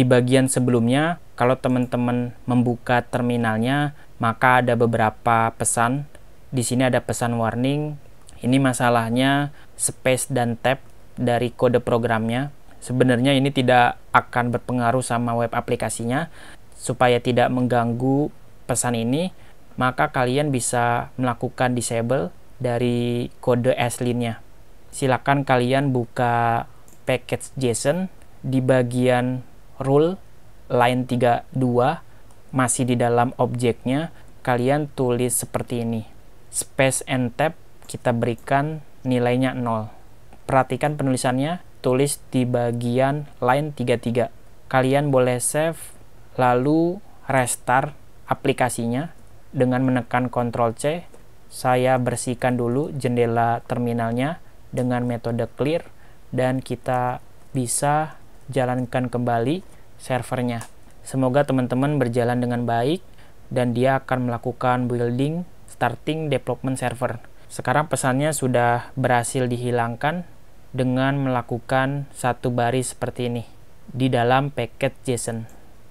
Di bagian sebelumnya, kalau teman-teman membuka terminalnya, maka ada beberapa pesan. Di sini ada pesan warning. Ini masalahnya space dan tab dari kode programnya. Sebenarnya ini tidak akan berpengaruh sama web aplikasinya. Supaya tidak mengganggu pesan ini, maka kalian bisa melakukan disable dari kode aslinya. Silakan kalian buka package JSON di bagian rule line 32 masih di dalam objeknya kalian tulis seperti ini space and tab kita berikan nilainya 0 perhatikan penulisannya tulis di bagian line 33 kalian boleh save lalu restart aplikasinya dengan menekan Ctrl C saya bersihkan dulu jendela terminalnya dengan metode clear dan kita bisa jalankan kembali servernya. Semoga teman-teman berjalan dengan baik dan dia akan melakukan building starting development server. Sekarang pesannya sudah berhasil dihilangkan dengan melakukan satu baris seperti ini di dalam paket JSON.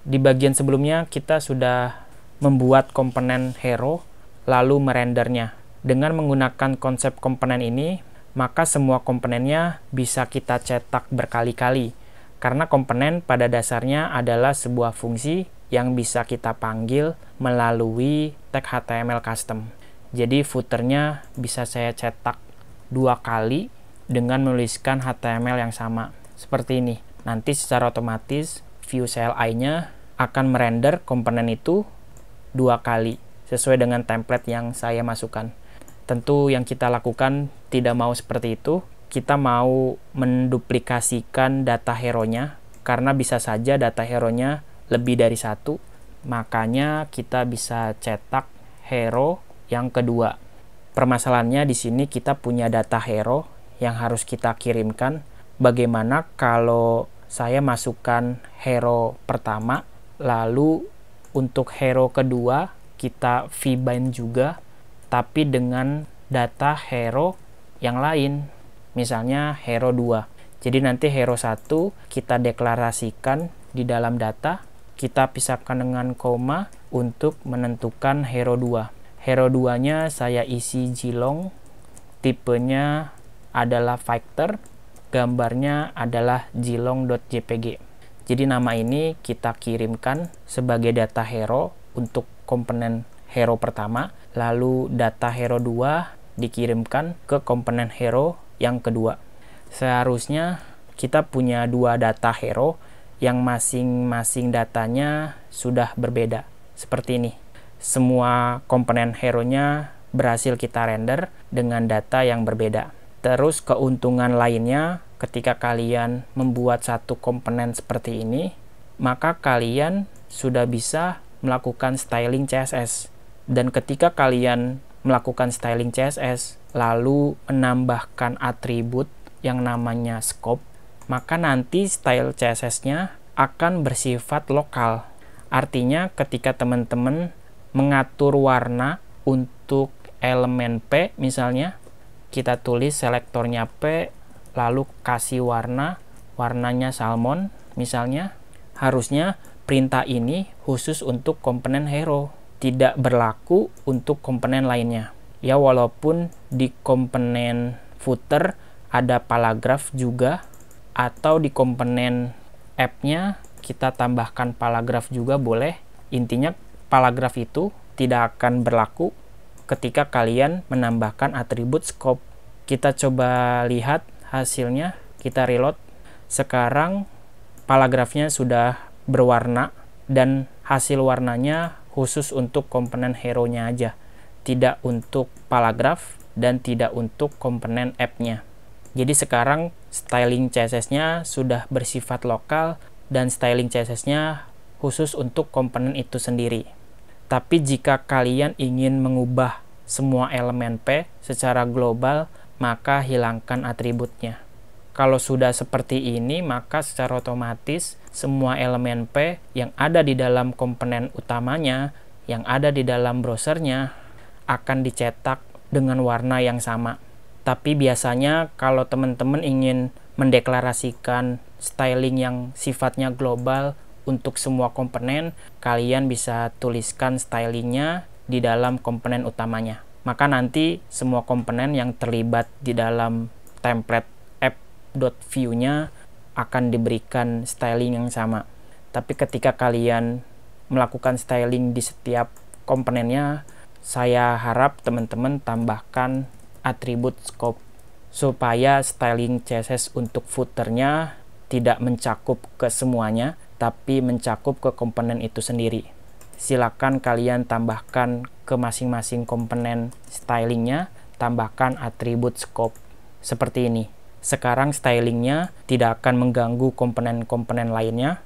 Di bagian sebelumnya kita sudah membuat komponen hero lalu merendernya. Dengan menggunakan konsep komponen ini, maka semua komponennya bisa kita cetak berkali-kali karena komponen pada dasarnya adalah sebuah fungsi yang bisa kita panggil melalui tag HTML custom. Jadi footernya bisa saya cetak dua kali dengan menuliskan HTML yang sama seperti ini. Nanti secara otomatis view CLI-nya akan merender komponen itu dua kali sesuai dengan template yang saya masukkan. Tentu yang kita lakukan tidak mau seperti itu, kita mau menduplikasikan data hero-nya karena bisa saja data hero-nya lebih dari satu makanya kita bisa cetak hero yang kedua permasalahannya di sini kita punya data hero yang harus kita kirimkan bagaimana kalau saya masukkan hero pertama lalu untuk hero kedua kita v-bind juga tapi dengan data hero yang lain misalnya hero 2 jadi nanti hero 1 kita deklarasikan di dalam data kita pisahkan dengan koma untuk menentukan hero 2 hero 2 nya saya isi jilong tipenya adalah fighter gambarnya adalah jilong.jpg jadi nama ini kita kirimkan sebagai data hero untuk komponen hero pertama lalu data hero 2 dikirimkan ke komponen hero yang kedua, seharusnya kita punya dua data hero yang masing-masing datanya sudah berbeda. Seperti ini. Semua komponen hero-nya berhasil kita render dengan data yang berbeda. Terus keuntungan lainnya ketika kalian membuat satu komponen seperti ini, maka kalian sudah bisa melakukan styling CSS. Dan ketika kalian melakukan styling CSS, lalu menambahkan atribut yang namanya scope, maka nanti style CSS-nya akan bersifat lokal. Artinya ketika teman-teman mengatur warna untuk elemen P misalnya, kita tulis selektornya P, lalu kasih warna, warnanya salmon misalnya, harusnya perintah ini khusus untuk komponen hero tidak berlaku untuk komponen lainnya. Ya walaupun di komponen footer ada paragraf juga atau di komponen app-nya kita tambahkan paragraf juga boleh. Intinya paragraf itu tidak akan berlaku ketika kalian menambahkan atribut scope. Kita coba lihat hasilnya, kita reload. Sekarang paragrafnya sudah berwarna dan hasil warnanya khusus untuk komponen hero-nya aja, tidak untuk paragraf dan tidak untuk komponen app-nya. Jadi sekarang styling CSS-nya sudah bersifat lokal dan styling CSS-nya khusus untuk komponen itu sendiri. Tapi jika kalian ingin mengubah semua elemen P secara global, maka hilangkan atributnya. Kalau sudah seperti ini, maka secara otomatis semua elemen P yang ada di dalam komponen utamanya, yang ada di dalam browsernya, akan dicetak dengan warna yang sama. Tapi biasanya kalau teman-teman ingin mendeklarasikan styling yang sifatnya global untuk semua komponen, kalian bisa tuliskan stylingnya di dalam komponen utamanya. Maka nanti semua komponen yang terlibat di dalam template view-nya akan diberikan styling yang sama. Tapi ketika kalian melakukan styling di setiap komponennya, saya harap teman-teman tambahkan atribut scope supaya styling CSS untuk footernya tidak mencakup ke semuanya, tapi mencakup ke komponen itu sendiri. Silakan kalian tambahkan ke masing-masing komponen stylingnya, tambahkan atribut scope seperti ini sekarang stylingnya tidak akan mengganggu komponen-komponen lainnya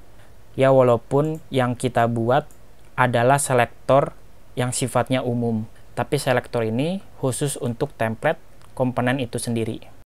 ya walaupun yang kita buat adalah selektor yang sifatnya umum tapi selektor ini khusus untuk template komponen itu sendiri